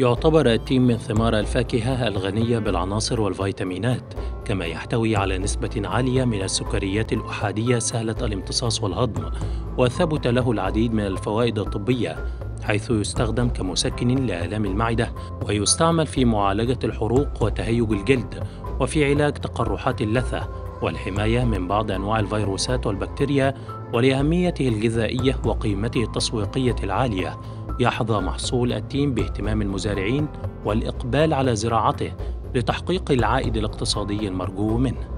يعتبر التين من ثمار الفاكهة الغنية بالعناصر والفيتامينات كما يحتوي على نسبة عالية من السكريات الأحادية سهلة الامتصاص والهضم وثبت له العديد من الفوائد الطبية حيث يستخدم كمسكن لآلام المعدة ويستعمل في معالجة الحروق وتهيج الجلد وفي علاج تقرحات اللثة والحماية من بعض أنواع الفيروسات والبكتيريا ولأهميته الغذائية وقيمته التسويقية العالية يحظى محصول التين باهتمام المزارعين والإقبال على زراعته لتحقيق العائد الاقتصادي المرجو منه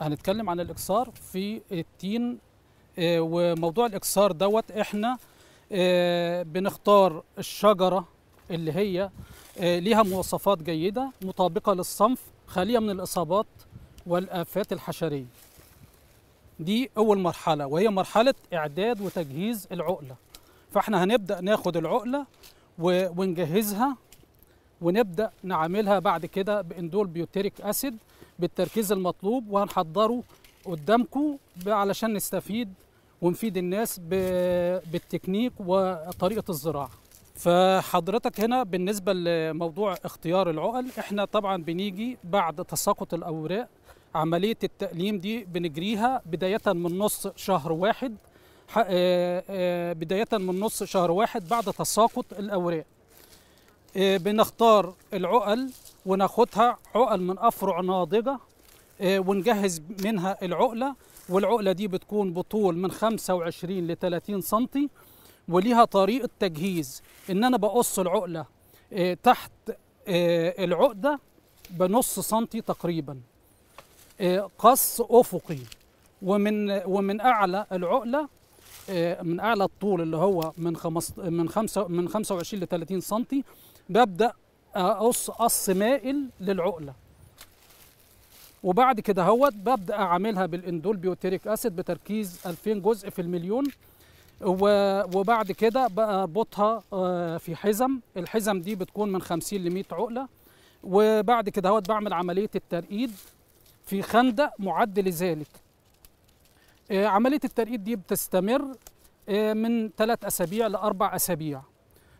هنتكلم عن الاكسار في التين آه، وموضوع الاكسار دوت احنا آه، بنختار الشجره اللي هي آه، ليها مواصفات جيده مطابقه للصنف خاليه من الاصابات والافات الحشريه دي أول مرحلة وهي مرحلة إعداد وتجهيز العقلة فإحنا هنبدأ ناخد العقلة ونجهزها ونبدأ نعملها بعد كده بإندول بيوتيريك أسيد بالتركيز المطلوب وهنحضره قدامكم علشان نستفيد ونفيد الناس بالتكنيك وطريقة الزراعة فحضرتك هنا بالنسبة لموضوع اختيار العقل احنا طبعا بنيجي بعد تساقط الأوراق عملية التأليم دي بنجريها بداية من نص شهر واحد آه، آه، بداية من نص شهر واحد بعد تساقط الأوراق آه، بنختار العقل وناخدها عقل من أفرع ناضجة ونجهز منها العقلة والعقلة دي بتكون بطول من 25 ل 30 سنتي وليها طريقة تجهيز إن أنا بقص العقلة تحت العقدة بنص سنتي تقريباً إيه، قص افقي ومن ومن اعلى العقله إيه، من اعلى الطول اللي هو من خمس من خمسة من 25 ل 30 سم ببدا اقص قص مائل للعقله وبعد كده هوت ببدا اعملها بالاندول بيوتريك اسيد بتركيز 2000 جزء في المليون وبعد كده بربطها آه، في حزم الحزم دي بتكون من 50 ل 100 عقله وبعد كده هوت بعمل عمليه الترقيد في خندق معد لذلك آه، عملية الترقيد دي بتستمر آه، من ثلاث أسابيع لأربع أسابيع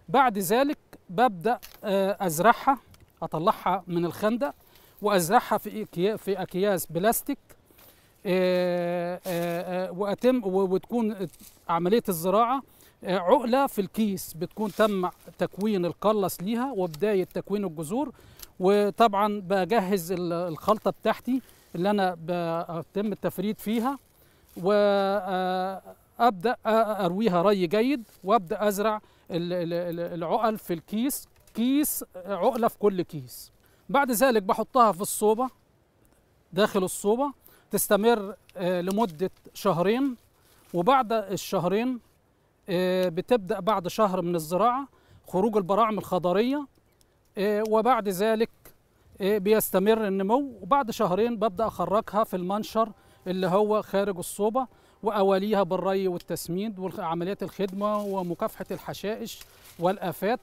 بعد ذلك ببدأ آه، أزرعها أطلعها من الخندق وأزرعها في في أكياس بلاستيك وأتم وتكون عملية الزراعة عقلة في الكيس بتكون تم تكوين القلص ليها وبداية تكوين الجذور وطبعا بجهز الخلطة بتاعتي اللي انا بتم التفريد فيها وابدا ارويها ري جيد وابدا ازرع العقل في الكيس كيس عقله في كل كيس بعد ذلك بحطها في الصوبه داخل الصوبه تستمر آه، لمده شهرين وبعد الشهرين آه، بتبدا بعد شهر من الزراعه خروج البراعم الخضريه آه، وبعد ذلك إيه، بيستمر النمو وبعد شهرين ببدا اخرجها في المنشر اللي هو خارج الصوبه واواليها بالري والتسميد وعمليات الخدمه ومكافحه الحشائش والافات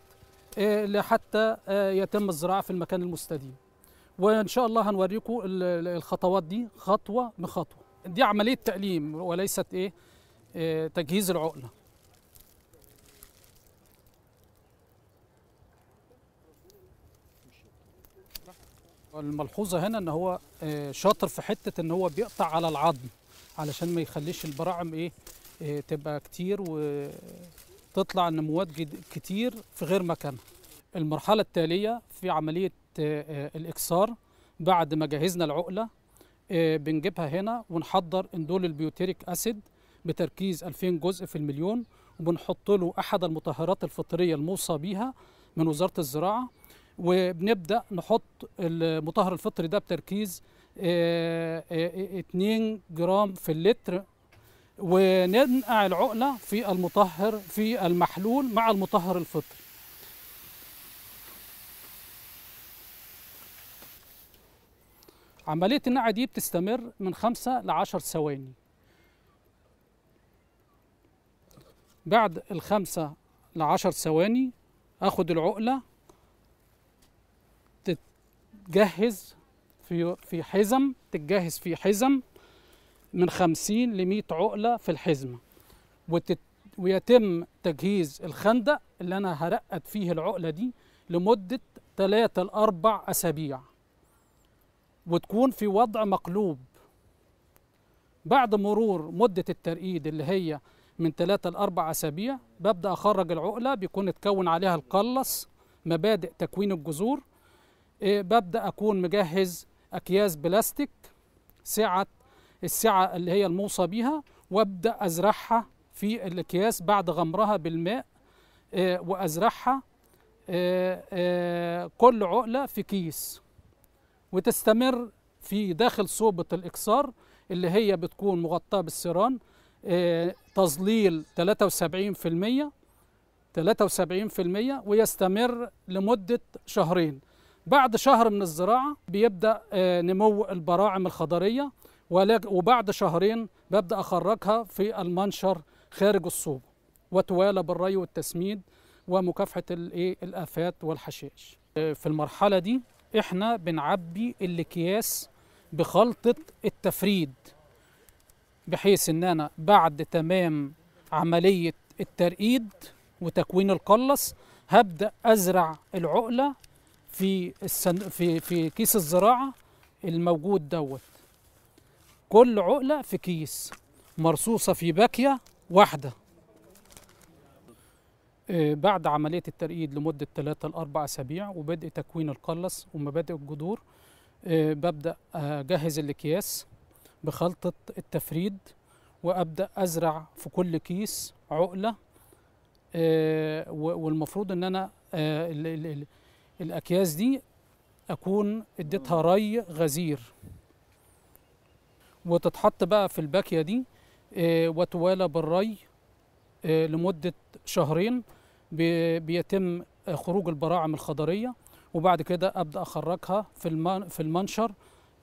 إيه، لحتى إيه، يتم الزراعه في المكان المستديم وان شاء الله هنوريكم الخطوات دي خطوه بخطوه دي عمليه تأليم وليست ايه تجهيز العقله الملحوظه هنا ان هو آه، شاطر في حته ان هو بيقطع على العظم علشان ما يخليش البراعم ايه آه، تبقى كتير وتطلع نموات كتير في غير مكانها المرحله التاليه في عمليه آه، الاكسار بعد ما جهزنا العقله بنجيبها هنا ونحضر اندول البيوتيريك اسيد بتركيز 2000 جزء في المليون وبنحط له احد المطهرات الفطريه الموصى بيها من وزاره الزراعه وبنبدا نحط المطهر الفطري ده بتركيز 2 آه، آه، آه، جرام في اللتر وننقع العقله في المطهر في المحلول مع المطهر الفطري عملية النقع دي بتستمر من خمسة لعشر ثواني بعد الخمسة لعشر ثواني اخد العقلة تتجهز في في حزم تتجهز في حزم من 50 ل 100 عقله في الحزمه وتت ويتم تجهيز الخندق اللي انا هرقد فيه العقله دي لمده 3 ل 4 اسابيع وتكون في وضع مقلوب بعد مرور مده الترقيد اللي هي من ثلاثة لأربع اسابيع ببدا اخرج العقله بيكون اتكون عليها القلص مبادئ تكوين الجذور إيه، ببدأ أكون مجهز أكياس بلاستيك سعة السعة اللي هي الموصى بيها وأبدأ أزرعها في الأكياس بعد غمرها بالماء إيه، وأزرعها إيه، كل عقلة في كيس وتستمر في داخل صوبة الإكسار اللي هي بتكون مغطاة بالسيران تظليل 73% 73% ويستمر لمدة شهرين بعد شهر من الزراعة بيبدأ آه، نمو البراعم الخضرية وبعد شهرين ببدأ أخرجها في المنشر خارج الصوب وتوالى بالري والتسميد ومكافحة إيه، الآفات والحشائش آه، في المرحلة دي احنا بنعبي الأكياس بخلطة التفريد بحيث ان انا بعد تمام عملية الترقيد وتكوين القلص هبدأ أزرع العقلة في السن في في كيس الزراعه الموجود دوت كل عقله في كيس مرصوصه في باكيه واحده آه، بعد عملية الترقيد لمدة 3 ل 4 أسابيع وبدء تكوين القلص ومبادئ الجذور آه، ببدأ أجهز الأكياس بخلطة التفريد وأبدأ أزرع في كل كيس عقلة آه، والمفروض إن أنا الأكياس دي أكون اديتها ري غزير وتتحط بقى في الباكية دي آه، وتوالى بالري آه، لمدة شهرين بيتم خروج البراعم الخضرية وبعد كده أبدأ أخرجها في في المنشر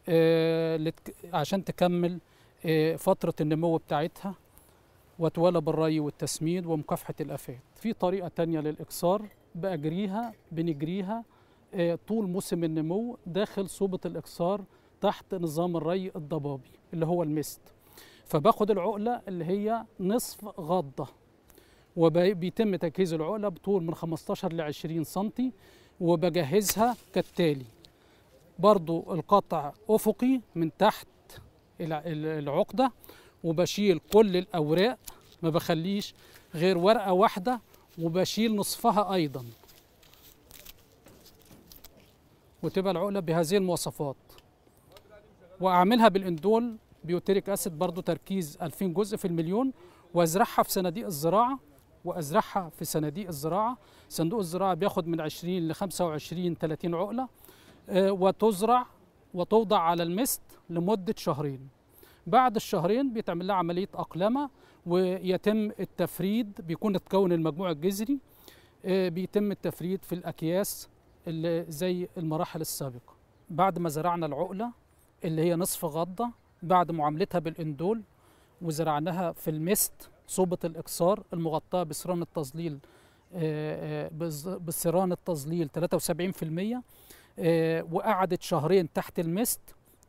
آه، عشان تكمل فترة النمو بتاعتها وتوالى بالري والتسميد ومكافحة الآفات. في طريقة تانية للإكسار بأجريها بنجريها آه، طول موسم النمو داخل صوبة الإكسار تحت نظام الري الضبابي اللي هو المست فباخد العقلة اللي هي نصف غضة وبيتم تجهيز العقلة بطول من 15 ل 20 سنتي وبجهزها كالتالي برضو القطع أفقي من تحت العقدة وبشيل كل الأوراق ما بخليش غير ورقة واحدة وبشيل نصفها أيضا وتبقى العقلة بهذه المواصفات وأعملها بالإندول بيوتريك أسيد برضو تركيز 2000 جزء في المليون وأزرعها في صناديق الزراعة وأزرعها في صناديق الزراعة صندوق الزراعة بياخد من 20 ل 25 30 عقلة آه، وتزرع وتوضع على المست لمدة شهرين بعد الشهرين بيتعمل لها عملية أقلمة ويتم التفريد بيكون اتكون المجموع الجذري آه، بيتم التفريد في الأكياس اللي زي المراحل السابقة بعد ما زرعنا العقلة اللي هي نصف غضة بعد معاملتها بالإندول وزرعناها في المست صوبة الإكسار المغطاة بسران التظليل آه، آه، بسران التظليل 73% وقعدت شهرين تحت المست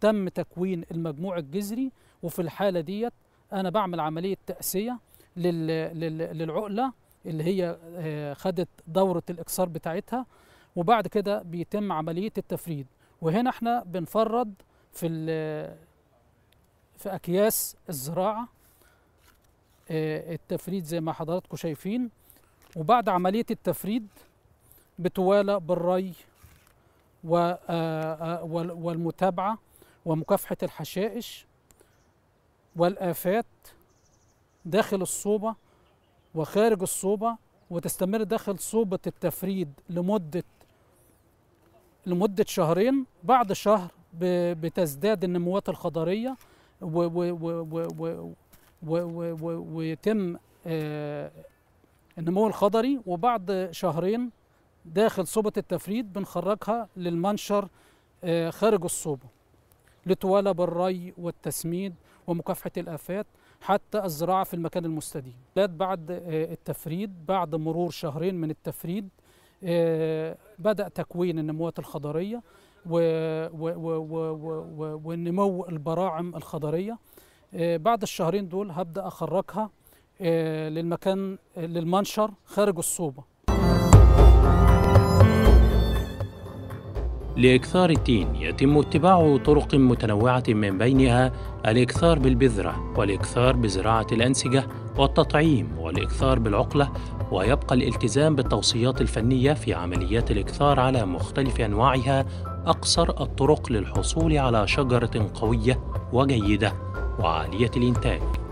تم تكوين المجموع الجذري وفي الحالة ديت انا بعمل عمليه تاسيه للعقله اللي هي آه، خدت دوره الاكسار بتاعتها وبعد كده بيتم عمليه التفريد وهنا احنا بنفرد في في اكياس الزراعه آه، التفريد زي ما حضراتكم شايفين وبعد عمليه التفريد بتوالى بالري آه، والمتابعه ومكافحه الحشائش والآفات داخل الصوبة وخارج الصوبة وتستمر داخل صوبة التفريد لمدة لمدة شهرين بعد شهر بتزداد النموات الخضرية ويتم النمو الخضري وبعد شهرين داخل صوبة التفريد بنخرجها للمنشر آه، خارج الصوبة لتوالى بالري والتسميد ومكافحة الآفات حتى الزراعة في المكان المستديم بعد آه، التفريد بعد مرور شهرين من التفريد آه، بدأ تكوين النموات الخضرية ونمو البراعم الخضرية آه، بعد الشهرين دول هبدأ أخرجها للمكان للمنشر خارج الصوبة لإكثار التين يتم اتباع طرق متنوعة من بينها الإكثار بالبذرة والإكثار بزراعة الأنسجة والتطعيم والإكثار بالعقلة ويبقى الالتزام بالتوصيات الفنية في عمليات الإكثار على مختلف أنواعها أقصر الطرق للحصول على شجرة قوية وجيدة وعالية الإنتاج